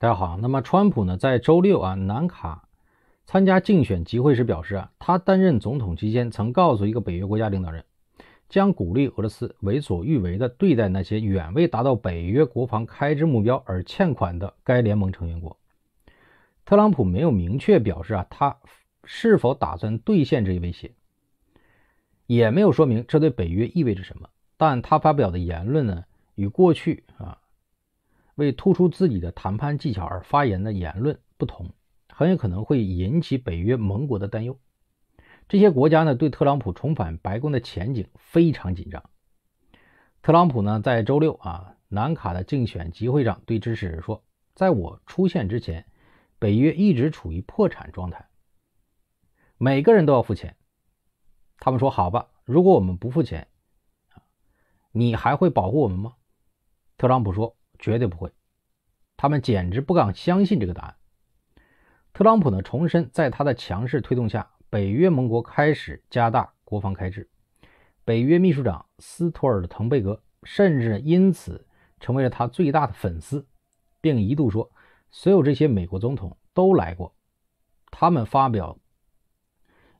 大家好，那么川普呢，在周六啊南卡参加竞选集会时表示啊，他担任总统期间曾告诉一个北约国家领导人，将鼓励俄罗斯为所欲为的对待那些远未达到北约国防开支目标而欠款的该联盟成员国。特朗普没有明确表示啊，他是否打算兑现这一威胁，也没有说明这对北约意味着什么。但他发表的言论呢，与过去啊。为突出自己的谈判技巧而发言的言论不同，很有可能会引起北约盟国的担忧。这些国家呢，对特朗普重返白宫的前景非常紧张。特朗普呢，在周六啊南卡的竞选集会上对支持者说：“在我出现之前，北约一直处于破产状态，每个人都要付钱。他们说好吧，如果我们不付钱，你还会保护我们吗？”特朗普说。绝对不会，他们简直不敢相信这个答案。特朗普呢，重申在他的强势推动下，北约盟国开始加大国防开支。北约秘书长斯托尔滕贝格甚至因此成为了他最大的粉丝，并一度说：“所有这些美国总统都来过，他们发表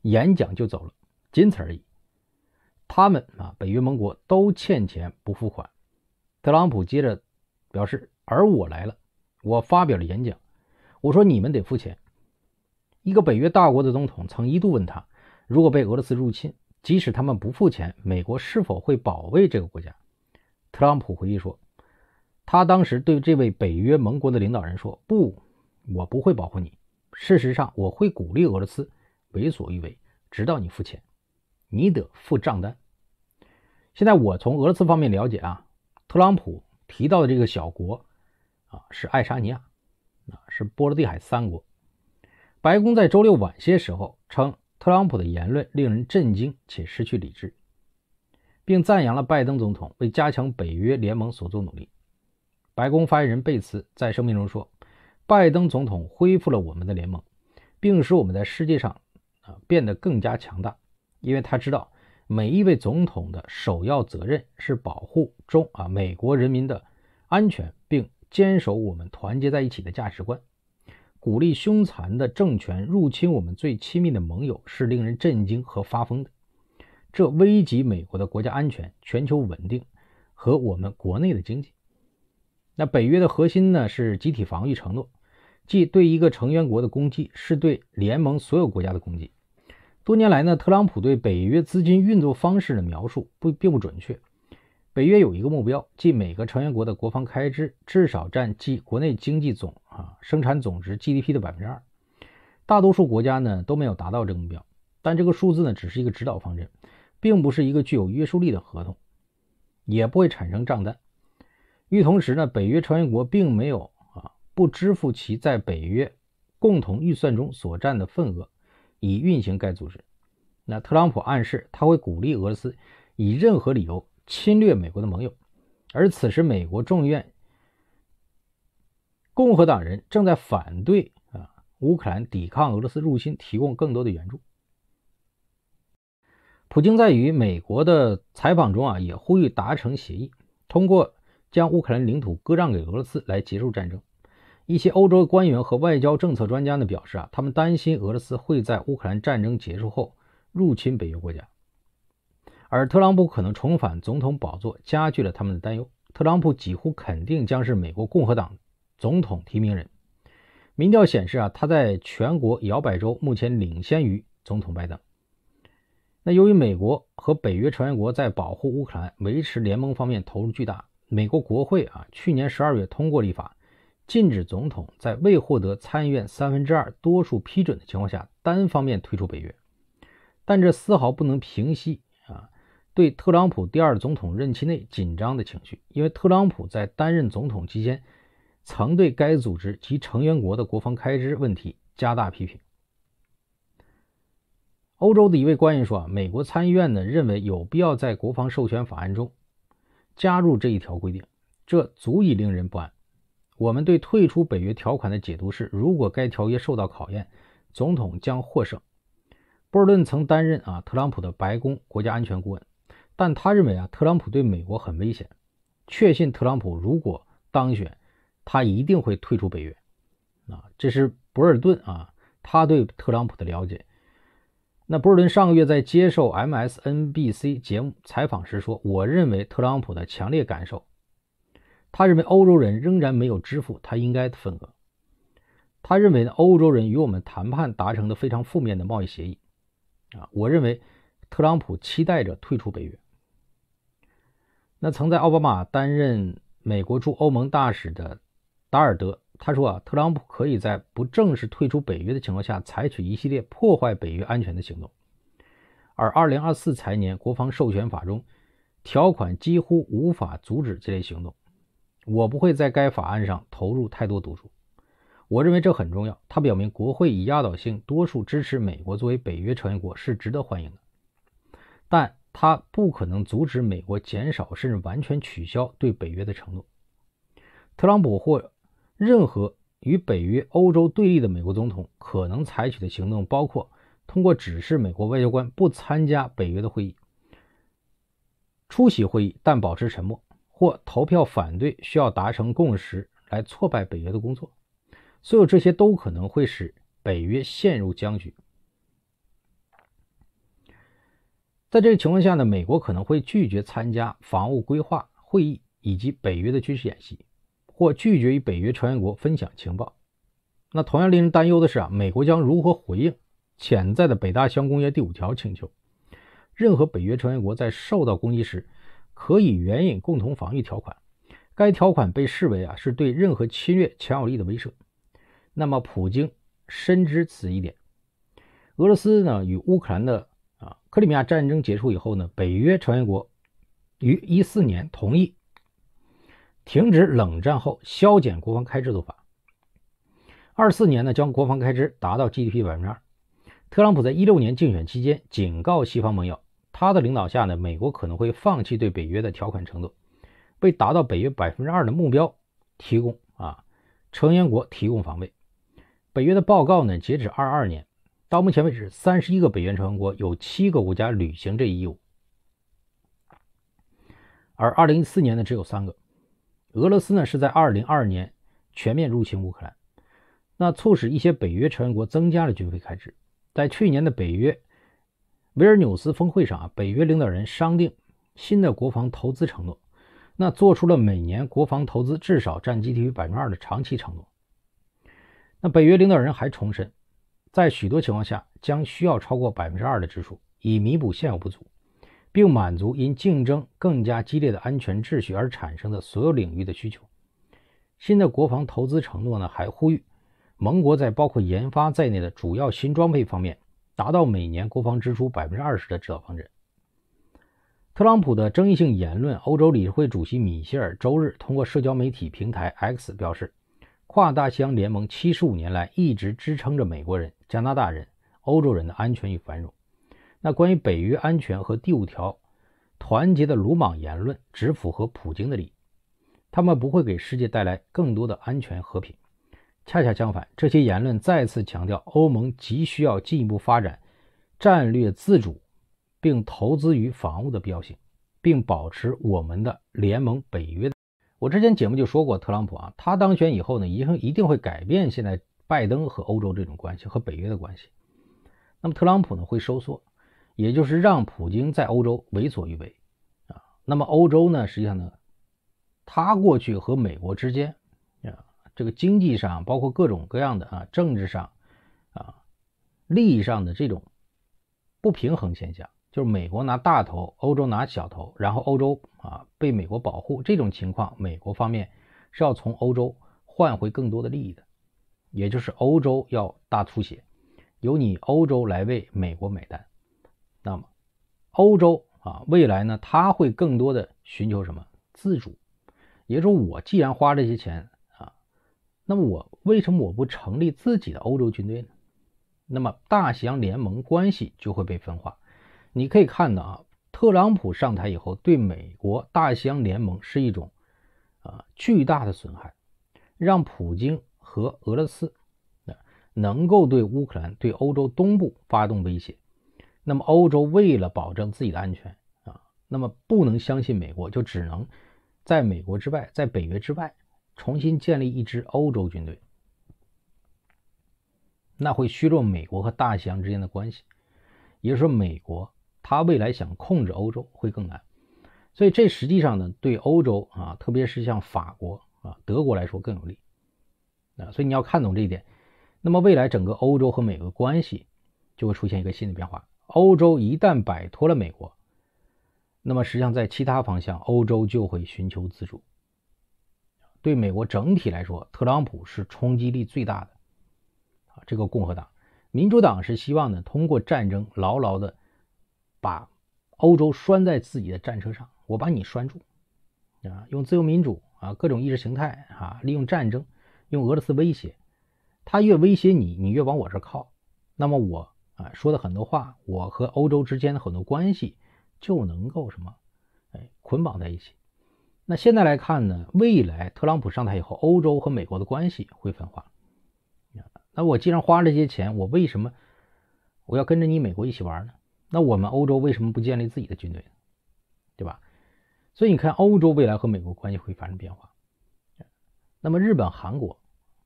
演讲就走了，仅此而已。”他们啊，北约盟国都欠钱不付款。特朗普接着。表示，而我来了，我发表了演讲。我说你们得付钱。一个北约大国的总统曾一度问他，如果被俄罗斯入侵，即使他们不付钱，美国是否会保卫这个国家？特朗普回忆说，他当时对这位北约盟国的领导人说：“不，我不会保护你。事实上，我会鼓励俄罗斯为所欲为，直到你付钱。你得付账单。”现在我从俄罗斯方面了解啊，特朗普。提到的这个小国，啊，是爱沙尼亚，啊，是波罗的海三国。白宫在周六晚些时候称，特朗普的言论令人震惊且失去理智，并赞扬了拜登总统为加强北约联盟所做努力。白宫发言人贝茨在声明中说：“拜登总统恢复了我们的联盟，并使我们在世界上，啊，变得更加强大，因为他知道。”每一位总统的首要责任是保护中啊美国人民的安全，并坚守我们团结在一起的价值观。鼓励凶残的政权入侵我们最亲密的盟友是令人震惊和发疯的，这危及美国的国家安全、全球稳定和我们国内的经济。那北约的核心呢是集体防御承诺，即对一个成员国的攻击是对联盟所有国家的攻击。多年来呢，特朗普对北约资金运作方式的描述不并不准确。北约有一个目标，即每个成员国的国防开支至少占 G 国内经济总啊生产总值 GDP 的百分之二。大多数国家呢都没有达到这个目标。但这个数字呢只是一个指导方针，并不是一个具有约束力的合同，也不会产生账单。与同时呢，北约成员国并没有啊不支付其在北约共同预算中所占的份额。以运行该组织。那特朗普暗示他会鼓励俄罗斯以任何理由侵略美国的盟友。而此时，美国众议院共和党人正在反对啊乌克兰抵抗俄罗斯入侵，提供更多的援助。普京在与美国的采访中啊也呼吁达成协议，通过将乌克兰领土割让给俄罗斯来结束战争。一些欧洲官员和外交政策专家呢表示啊，他们担心俄罗斯会在乌克兰战争结束后入侵北约国家，而特朗普可能重返总统宝座加剧了他们的担忧。特朗普几乎肯定将是美国共和党总统提名人。民调显示啊，他在全国摇摆州目前领先于总统拜登。那由于美国和北约成员国在保护乌克兰、维持联盟方面投入巨大，美国国会啊去年十二月通过立法。禁止总统在未获得参议院三分之二多数批准的情况下单方面退出北约，但这丝毫不能平息啊对特朗普第二总统任期内紧张的情绪，因为特朗普在担任总统期间曾对该组织及成员国的国防开支问题加大批评。欧洲的一位官员说啊，美国参议院呢认为有必要在国防授权法案中加入这一条规定，这足以令人不安。我们对退出北约条款的解读是：如果该条约受到考验，总统将获胜。博尔顿曾担任啊特朗普的白宫国家安全顾问，但他认为啊特朗普对美国很危险，确信特朗普如果当选，他一定会退出北约。啊，这是博尔顿啊他对特朗普的了解。那博尔顿上个月在接受 MSNBC 节目采访时说：“我认为特朗普的强烈感受。”他认为欧洲人仍然没有支付他应该的份额。他认为呢，欧洲人与我们谈判达成的非常负面的贸易协议。啊，我认为特朗普期待着退出北约。那曾在奥巴马担任美国驻欧盟大使的达尔德他说啊，特朗普可以在不正式退出北约的情况下，采取一系列破坏北约安全的行动。而二零二四财年国防授权法中条款几乎无法阻止这类行动。我不会在该法案上投入太多赌注。我认为这很重要。它表明国会以压倒性多数支持美国作为北约成员国是值得欢迎的，但它不可能阻止美国减少甚至完全取消对北约的承诺。特朗普或任何与北约欧洲对立的美国总统可能采取的行动包括通过指示美国外交官不参加北约的会议、出席会议但保持沉默。或投票反对，需要达成共识来挫败北约的工作。所有这些都可能会使北约陷入僵局。在这个情况下呢，美国可能会拒绝参加防务规划会议以及北约的军事演习，或拒绝与北约成员国分享情报。那同样令人担忧的是啊，美国将如何回应潜在的北大西洋公约第五条请求？任何北约成员国在受到攻击时。可以援引共同防御条款，该条款被视为啊是对任何侵略强有力的威慑。那么，普京深知此一点。俄罗斯呢与乌克兰的啊克里米亚战争结束以后呢，北约成员国于一四年同意停止冷战后削减国防开支做法。二四年呢将国防开支达到 GDP 百分之二。特朗普在一六年竞选期间警告西方盟友。他的领导下呢，美国可能会放弃对北约的条款承诺，为达到北约百分之二的目标提供啊成员国提供防卫。北约的报告呢，截止二二年，到目前为止，三十一个北约成员国有七个国家履行这一义务，而二零一四年呢只有三个。俄罗斯呢是在二零二二年全面入侵乌克兰，那促使一些北约成员国增加了军费开支，在去年的北约。维尔纽斯峰会上啊，北约领导人商定新的国防投资承诺，那做出了每年国防投资至少占 GDP 百分之二的长期承诺。那北约领导人还重申，在许多情况下将需要超过百分之二的支出，以弥补现有不足，并满足因竞争更加激烈的安全秩序而产生的所有领域的需求。新的国防投资承诺呢，还呼吁盟国在包括研发在内的主要新装备方面。达到每年国防支出百分之二十的指导方针。特朗普的争议性言论，欧洲理事会主席米歇尔周日通过社交媒体平台 X 表示，跨大西洋联盟七十五年来一直支撑着美国人、加拿大人、欧洲人的安全与繁荣。那关于北约安全和第五条团结的鲁莽言论，只符合普京的利益，他们不会给世界带来更多的安全和平。恰恰相反，这些言论再次强调欧盟急需要进一步发展战略自主，并投资于防务的必要性，并保持我们的联盟北约。我之前节目就说过，特朗普啊，他当选以后呢，一定一定会改变现在拜登和欧洲这种关系和北约的关系。那么特朗普呢，会收缩，也就是让普京在欧洲为所欲为啊。那么欧洲呢，实际上呢，他过去和美国之间啊。这个经济上包括各种各样的啊，政治上啊，利益上的这种不平衡现象，就是美国拿大头，欧洲拿小头，然后欧洲啊被美国保护这种情况，美国方面是要从欧洲换回更多的利益的，也就是欧洲要大出血，由你欧洲来为美国买单。那么欧洲啊，未来呢，他会更多的寻求什么自主？也就是说，我既然花这些钱。那么我为什么我不成立自己的欧洲军队呢？那么大西洋联盟关系就会被分化。你可以看到啊，特朗普上台以后，对美国大西洋联盟是一种啊巨大的损害，让普京和俄罗斯啊能够对乌克兰、对欧洲东部发动威胁。那么欧洲为了保证自己的安全啊，那么不能相信美国，就只能在美国之外，在北约之外。重新建立一支欧洲军队，那会削弱美国和大西洋之间的关系，也就是说，美国它未来想控制欧洲会更难，所以这实际上呢，对欧洲啊，特别是像法国啊、德国来说更有利，啊，所以你要看懂这一点，那么未来整个欧洲和美国关系就会出现一个新的变化。欧洲一旦摆脱了美国，那么实际上在其他方向，欧洲就会寻求自主。对美国整体来说，特朗普是冲击力最大的啊！这个共和党、民主党是希望呢，通过战争牢牢的把欧洲拴在自己的战车上，我把你拴住啊！用自由民主啊，各种意识形态啊，利用战争，用俄罗斯威胁，他越威胁你，你越往我这靠。那么我啊说的很多话，我和欧洲之间的很多关系就能够什么？哎，捆绑在一起。那现在来看呢？未来特朗普上台以后，欧洲和美国的关系会分化。那我既然花这些钱，我为什么我要跟着你美国一起玩呢？那我们欧洲为什么不建立自己的军队呢？对吧？所以你看，欧洲未来和美国关系会发生变化。那么日本、韩国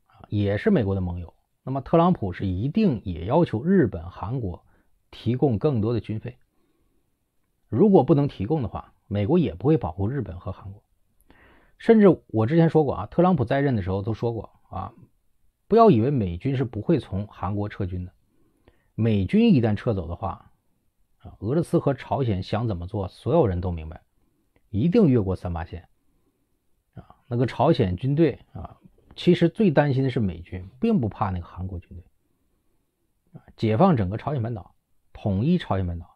啊也是美国的盟友。那么特朗普是一定也要求日本、韩国提供更多的军费。如果不能提供的话，美国也不会保护日本和韩国。甚至我之前说过啊，特朗普在任的时候都说过啊，不要以为美军是不会从韩国撤军的。美军一旦撤走的话，啊，俄罗斯和朝鲜想怎么做，所有人都明白，一定越过三八线。啊，那个朝鲜军队啊，其实最担心的是美军，并不怕那个韩国军队。啊，解放整个朝鲜半岛，统一朝鲜半岛。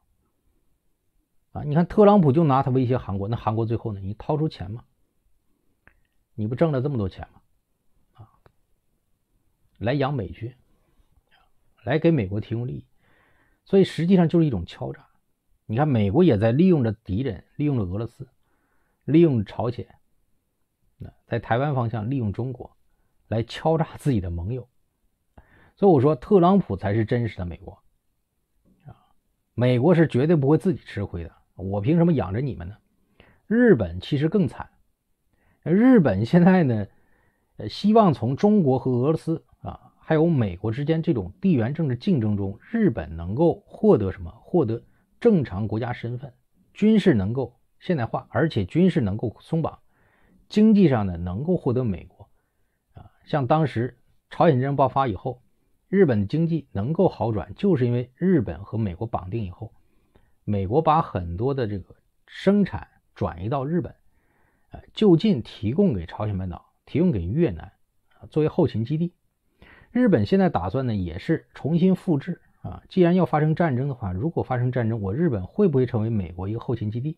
啊，你看特朗普就拿他威胁韩国，那韩国最后呢？你掏出钱吗？你不挣了这么多钱吗？啊，来养美军，来给美国提供利益，所以实际上就是一种敲诈。你看，美国也在利用着敌人，利用了俄罗斯，利用朝鲜，在台湾方向利用中国，来敲诈自己的盟友。所以我说，特朗普才是真实的美国，啊，美国是绝对不会自己吃亏的。我凭什么养着你们呢？日本其实更惨。日本现在呢，呃，希望从中国和俄罗斯啊，还有美国之间这种地缘政治竞争中，日本能够获得什么？获得正常国家身份，军事能够现代化，而且军事能够松绑，经济上呢能够获得美国。啊，像当时朝鲜战争爆发以后，日本的经济能够好转，就是因为日本和美国绑定以后，美国把很多的这个生产转移到日本。哎，就近提供给朝鲜半岛，提供给越南啊，作为后勤基地。日本现在打算呢，也是重新复制啊。既然要发生战争的话，如果发生战争，我日本会不会成为美国一个后勤基地？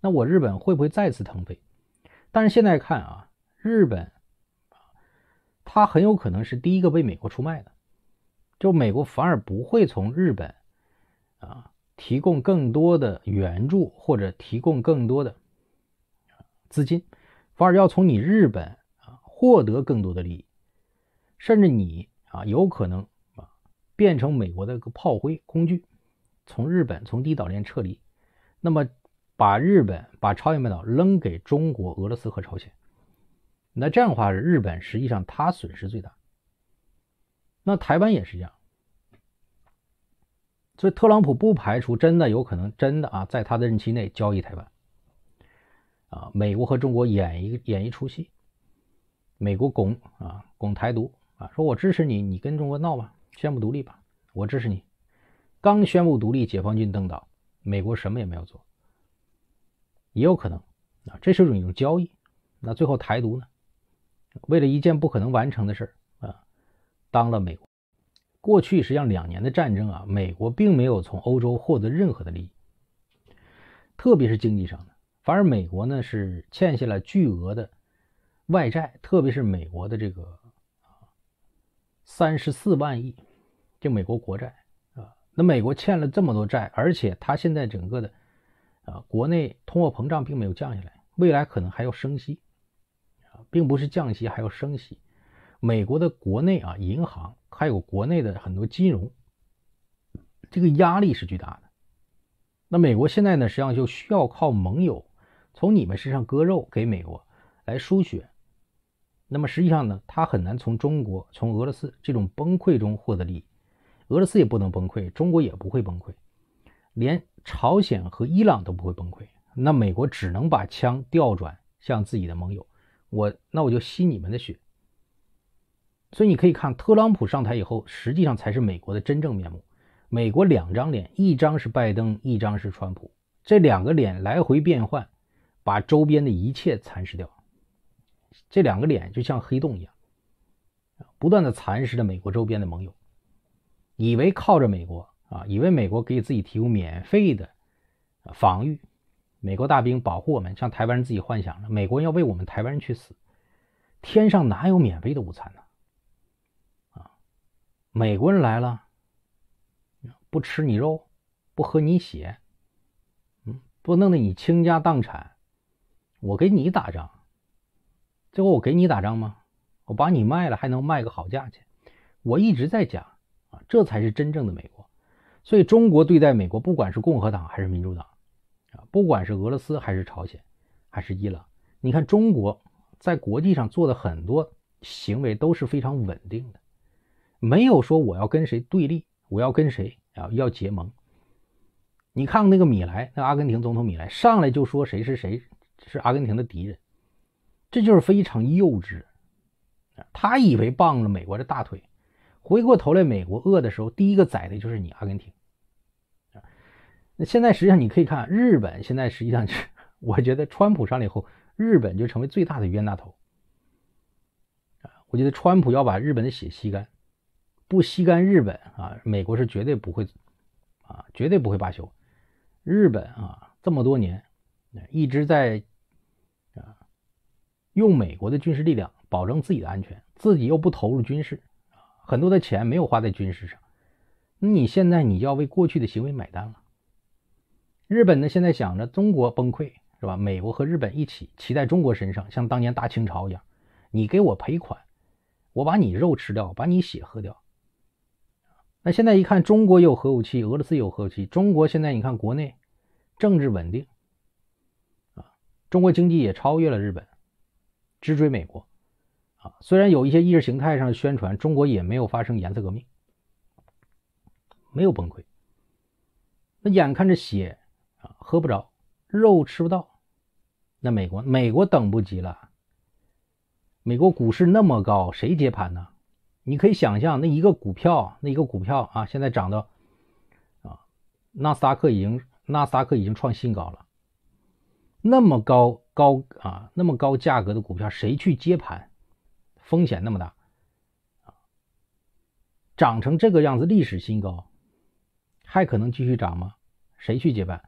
那我日本会不会再次腾飞？但是现在看啊，日本啊，它很有可能是第一个被美国出卖的。就美国反而不会从日本啊提供更多的援助，或者提供更多的。资金，反而要从你日本啊获得更多的利益，甚至你啊有可能啊变成美国的一个炮灰工具，从日本从低岛链撤离，那么把日本把朝鲜半岛扔给中国、俄罗斯和朝鲜，那这样的话，日本实际上它损失最大。那台湾也是这样，所以特朗普不排除真的有可能真的啊在他的任期内交易台湾。啊，美国和中国演一演一出戏，美国拱啊拱台独啊，说我支持你，你跟中国闹吧，宣布独立吧，我支持你。刚宣布独立，解放军登岛，美国什么也没有做。也有可能啊，这是一种交易。那最后台独呢？为了一件不可能完成的事啊，当了美国。过去实际上两年的战争啊，美国并没有从欧洲获得任何的利益，特别是经济上的。反而美国呢是欠下了巨额的外债，特别是美国的这个三十四万亿，就美国国债啊，那美国欠了这么多债，而且它现在整个的啊国内通货膨胀并没有降下来，未来可能还要升息啊，并不是降息还要升息，美国的国内啊银行还有国内的很多金融，这个压力是巨大的。那美国现在呢，实际上就需要靠盟友。从你们身上割肉给美国来输血，那么实际上呢，他很难从中国、从俄罗斯这种崩溃中获得利益。俄罗斯也不能崩溃，中国也不会崩溃，连朝鲜和伊朗都不会崩溃。那美国只能把枪调转向自己的盟友，我那我就吸你们的血。所以你可以看，特朗普上台以后，实际上才是美国的真正面目。美国两张脸，一张是拜登，一张是川普，这两个脸来回变换。把周边的一切蚕食掉，这两个脸就像黑洞一样，不断的蚕食着美国周边的盟友，以为靠着美国啊，以为美国给自己提供免费的防御，美国大兵保护我们，像台湾人自己幻想着，美国人要为我们台湾人去死，天上哪有免费的午餐呢？啊，美国人来了，不吃你肉，不喝你血，嗯，不弄得你倾家荡产。我给你打仗，最后我给你打仗吗？我把你卖了，还能卖个好价钱。我一直在讲啊，这才是真正的美国。所以，中国对待美国，不管是共和党还是民主党，啊，不管是俄罗斯还是朝鲜还是伊朗，你看中国在国际上做的很多行为都是非常稳定的，没有说我要跟谁对立，我要跟谁啊要结盟。你看那个米莱，那阿根廷总统米莱上来就说谁是谁。是阿根廷的敌人，这就是非常幼稚。他以为傍了美国的大腿，回过头来，美国饿的时候，第一个宰的就是你，阿根廷。那现在实际上你可以看，日本现在实际上，我觉得川普上了以后，日本就成为最大的冤大头。我觉得川普要把日本的血吸干，不吸干日本啊，美国是绝对不会啊，绝对不会罢休。日本啊，这么多年一直在。用美国的军事力量保证自己的安全，自己又不投入军事，很多的钱没有花在军事上。那你现在你就要为过去的行为买单了。日本呢，现在想着中国崩溃是吧？美国和日本一起骑在中国身上，像当年大清朝一样，你给我赔款，我把你肉吃掉，把你血喝掉。那现在一看，中国有核武器，俄罗斯有核武器，中国现在你看国内政治稳定，啊，中国经济也超越了日本。直追美国，啊，虽然有一些意识形态上的宣传，中国也没有发生颜色革命，没有崩溃。那眼看着血啊喝不着，肉吃不到，那美国美国等不及了。美国股市那么高，谁接盘呢？你可以想象，那一个股票，那一个股票啊，现在涨到啊，纳斯达克已经纳斯达克已经创新高了，那么高。高啊，那么高价格的股票谁去接盘？风险那么大，啊，涨成这个样子历史新高，还可能继续涨吗？谁去接盘？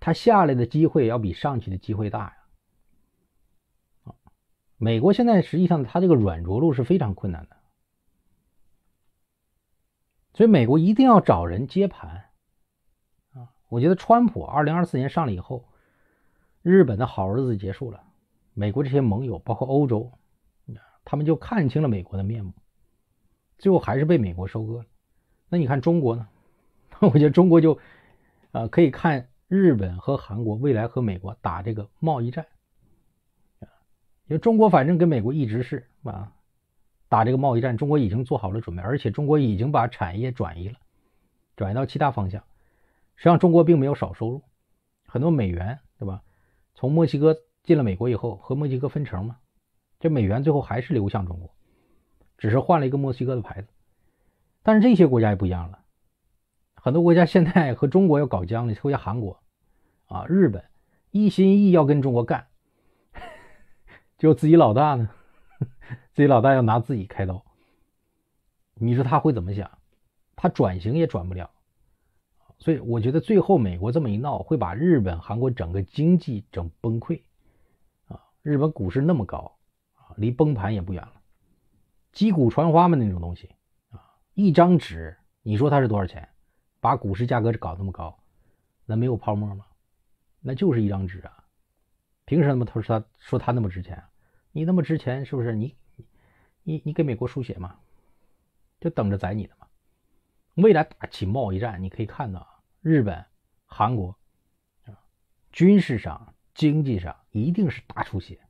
它下来的机会要比上去的机会大呀。啊，美国现在实际上它这个软着陆是非常困难的，所以美国一定要找人接盘。啊，我觉得川普二零二四年上来以后。日本的好日子结束了，美国这些盟友包括欧洲，他们就看清了美国的面目，最后还是被美国收割了。那你看中国呢？我觉得中国就，呃，可以看日本和韩国未来和美国打这个贸易战，因为中国反正跟美国一直是啊打这个贸易战，中国已经做好了准备，而且中国已经把产业转移了，转移到其他方向。实际上，中国并没有少收入，很多美元，对吧？从墨西哥进了美国以后，和墨西哥分成嘛，这美元最后还是流向中国，只是换了一个墨西哥的牌子。但是这些国家也不一样了，很多国家现在和中国要搞僵了，特别韩国啊、日本，一心一意要跟中国干，就自己老大呢，自己老大要拿自己开刀，你说他会怎么想？他转型也转不了。所以我觉得最后美国这么一闹，会把日本、韩国整个经济整崩溃，啊！日本股市那么高，啊，离崩盘也不远了。击鼓传花嘛那种东西，啊，一张纸，你说它是多少钱？把股市价格搞那么高，那没有泡沫吗？那就是一张纸啊！凭什么他说他说他那么值钱？你那么值钱是不是？你你你给美国输血嘛？就等着宰你的嘛！未来打起贸易战，你可以看到日本、韩国，啊，军事上、经济上一定是大出血。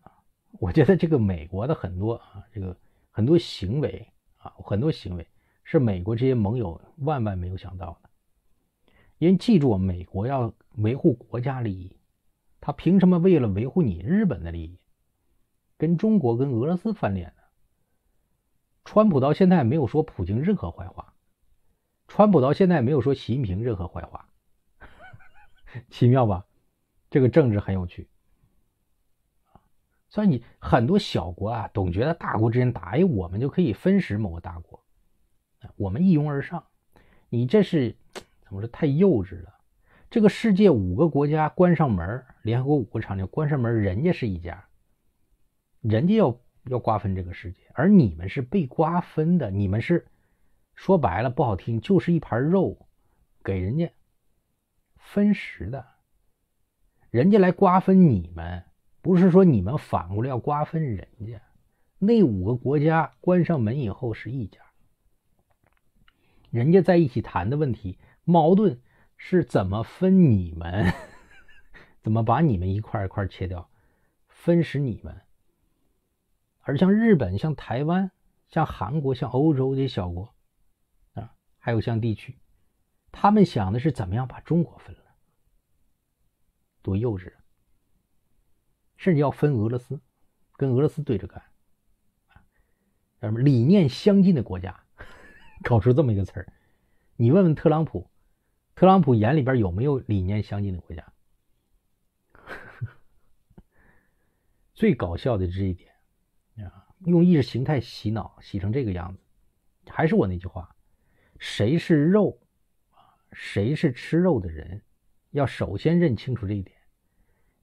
啊，我觉得这个美国的很多啊，这个很多行为啊，很多行为是美国这些盟友万万没有想到的。因为记住啊，美国要维护国家利益，他凭什么为了维护你日本的利益，跟中国、跟俄罗斯翻脸？川普到现在没有说普京任何坏话，川普到现在没有说习近平任何坏话，奇妙吧？这个政治很有趣所以你很多小国啊，总觉得大国之间打，哎，我们就可以分食某个大国，我们一拥而上，你这是怎么说？太幼稚了！这个世界五个国家关上门，联合国五个常任关上门，人家是一家，人家要要瓜分这个世界。而你们是被瓜分的，你们是说白了不好听，就是一盘肉，给人家分食的。人家来瓜分你们，不是说你们反过来要瓜分人家。那五个国家关上门以后是一家，人家在一起谈的问题矛盾是怎么分你们，怎么把你们一块一块切掉，分食你们。而像日本、像台湾、像韩国、像欧洲这些小国，啊，还有像地区，他们想的是怎么样把中国分了，多幼稚！甚至要分俄罗斯，跟俄罗斯对着干，叫什么理念相近的国家，搞出这么一个词儿。你问问特朗普，特朗普眼里边有没有理念相近的国家？最搞笑的这一点。啊，用意识形态洗脑洗成这个样子，还是我那句话，谁是肉啊？谁是吃肉的人？要首先认清楚这一点。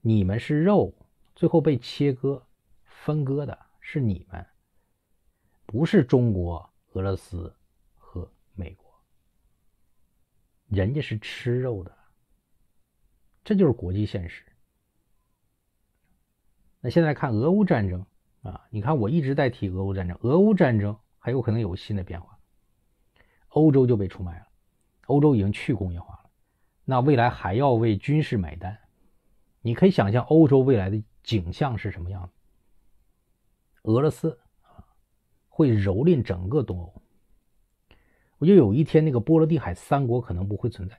你们是肉，最后被切割分割的是你们，不是中国、俄罗斯和美国。人家是吃肉的，这就是国际现实。那现在看俄乌战争。啊，你看，我一直在提俄乌战争，俄乌战争还有可能有新的变化，欧洲就被出卖了，欧洲已经去工业化了，那未来还要为军事买单，你可以想象欧洲未来的景象是什么样子。俄罗斯啊，会蹂躏整个东欧，我就有一天那个波罗的海三国可能不会存在，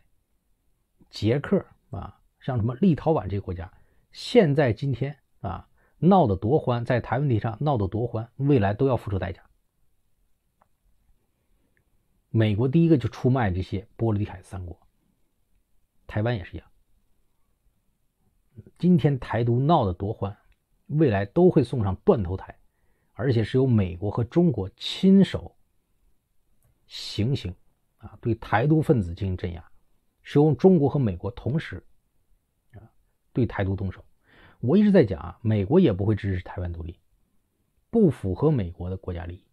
捷克啊，像什么立陶宛这个国家，现在今天啊。闹得多欢，在台湾问题上闹得多欢，未来都要付出代价。美国第一个就出卖这些波罗的海三国，台湾也是一样。今天台独闹得多欢，未来都会送上断头台，而且是由美国和中国亲手行刑啊！对台独分子进行镇压，是用中国和美国同时啊对台独动手。我一直在讲啊，美国也不会支持台湾独立，不符合美国的国家利益。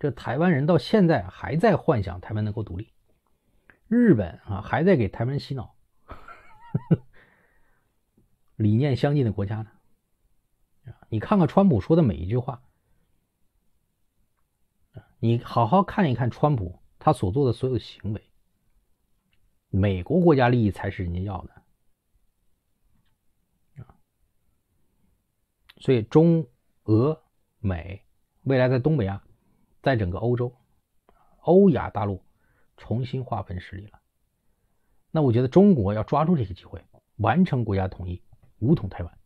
这台湾人到现在还在幻想台湾能够独立，日本啊还在给台湾人洗脑，理念相近的国家呢，你看看川普说的每一句话，你好好看一看川普他所做的所有行为，美国国家利益才是人家要的。所以，中俄美未来在东北亚，在整个欧洲、欧亚大陆重新划分势力了。那我觉得中国要抓住这些机会，完成国家统一，武统台湾。